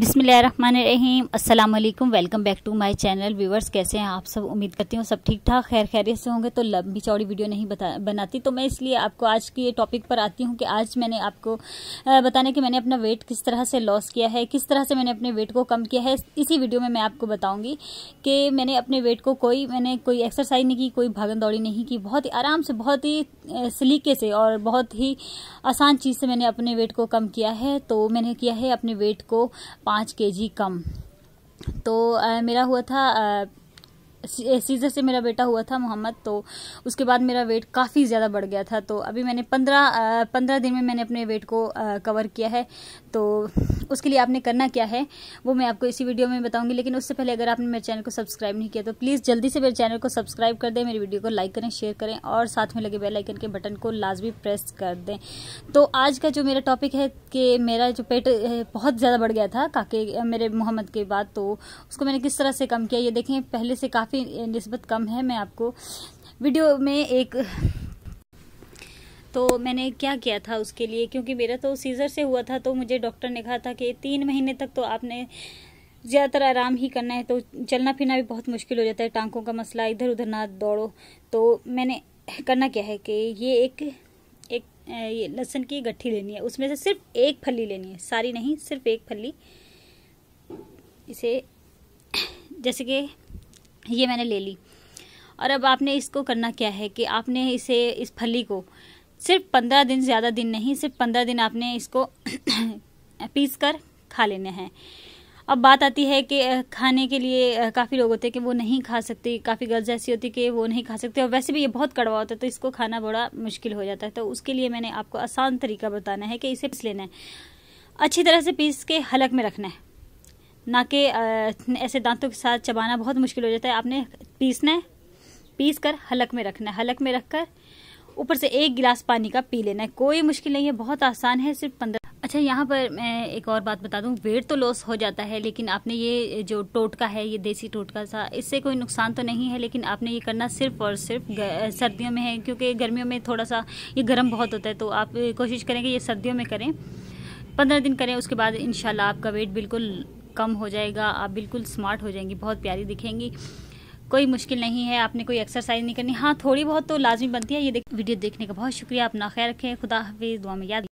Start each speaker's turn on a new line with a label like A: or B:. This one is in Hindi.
A: अस्सलाम वालेकुम welcome back to my channel viewers कैसे हैं आप सब उम्मीद करती हूँ सब ठीक ठाक खैर खैरियत से होंगे तो लंबी चौड़ी वीडियो नहीं बता बनाती तो मैं इसलिए आपको आज के टॉपिक पर आती हूँ कि आज मैंने आपको बताने कि मैंने अपना वेट किस तरह से लॉस किया है किस तरह से मैंने अपने वेट को कम किया है इसी वीडियो में मैं आपको बताऊँगी कि मैंने अपने वेट को कोई मैंने कोई एक्सरसाइज नहीं की कोई भागन दौड़ी नहीं की बहुत ही आराम से बहुत ही सलीके से और बहुत ही आसान चीज़ से मैंने अपने वेट को कम किया है तो मैंने किया है अपने वेट को पाँच के जी कम तो आ, मेरा हुआ था सीज़र से मेरा बेटा हुआ था मोहम्मद तो उसके बाद मेरा वेट काफ़ी ज़्यादा बढ़ गया था तो अभी मैंने पंद्रह पंद्रह दिन में मैंने अपने वेट को कवर किया है तो उसके लिए आपने करना क्या है वो मैं आपको इसी वीडियो में बताऊंगी लेकिन उससे पहले अगर आपने मेरे चैनल को सब्सक्राइब नहीं किया तो प्लीज़ जल्दी से मेरे चैनल को सब्सक्राइब कर दें मेरी वीडियो को लाइक करें शेयर करें और साथ में लगे बेल आइकन के बटन को लाजमी प्रेस कर दें तो आज का जो मेरा टॉपिक है कि मेरा जो पेट बहुत ज़्यादा बढ़ गया था काके मेरे मोहम्मद के बाद तो उसको मैंने किस तरह से कम किया ये देखें पहले से काफ़ी काफ़ी नस्बत कम है मैं आपको वीडियो में एक तो मैंने क्या किया था उसके लिए क्योंकि मेरा तो सीज़र से हुआ था तो मुझे डॉक्टर ने कहा था कि तीन महीने तक तो आपने ज़्यादातर आराम ही करना है तो चलना फिरना भी बहुत मुश्किल हो जाता है टांकों का मसला इधर उधर ना दौड़ो तो मैंने करना क्या है कि ये एक एक ये लहसन की गट्ठी लेनी है उसमें से सिर्फ एक फली लेनी है सारी नहीं सिर्फ एक फली इसे जैसे कि ये मैंने ले ली और अब आपने इसको करना क्या है कि आपने इसे इस फली को सिर्फ पंद्रह दिन ज़्यादा दिन नहीं सिर्फ पंद्रह दिन आपने इसको पीस कर खा लेने हैं अब बात आती है कि खाने के लिए काफ़ी लोग होते हैं कि वो नहीं खा सकते काफ़ी गर्ज ऐसी होती है कि वो नहीं खा सकते और वैसे भी ये बहुत कड़वा होता है तो इसको खाना बड़ा मुश्किल हो जाता है तो उसके लिए मैंने आपको आसान तरीका बताना है कि इसे पीस लेना है अच्छी तरह से पीस के हलक में रखना है ना कि ऐसे दांतों के साथ चबाना बहुत मुश्किल हो जाता है आपने पीसना है पीस कर हलक में रखना है हलक में रखकर ऊपर से एक गिलास पानी का पी लेना है कोई मुश्किल नहीं है बहुत आसान है सिर्फ पंद्रह अच्छा यहाँ पर मैं एक और बात बता दूँ वेट तो लॉस हो जाता है लेकिन आपने ये जो टोटका है ये देसी टोटका सा इससे कोई नुकसान तो नहीं है लेकिन आपने ये करना सिर्फ और सिर्फ सर्दियों में है क्योंकि गर्मियों में थोड़ा सा ये गर्म बहुत होता है तो आप कोशिश करें कि ये सर्दियों में करें पंद्रह दिन करें उसके बाद इन आपका वेट बिल्कुल कम हो जाएगा आप बिल्कुल स्मार्ट हो जाएंगी बहुत प्यारी दिखेंगी कोई मुश्किल नहीं है आपने कोई एक्सरसाइज नहीं करनी हाँ थोड़ी बहुत तो लाजमी बनती है ये देख वीडियो देखने का बहुत शुक्रिया अपना ख्याल रखें खुदा हाफिज़ दुआ में याद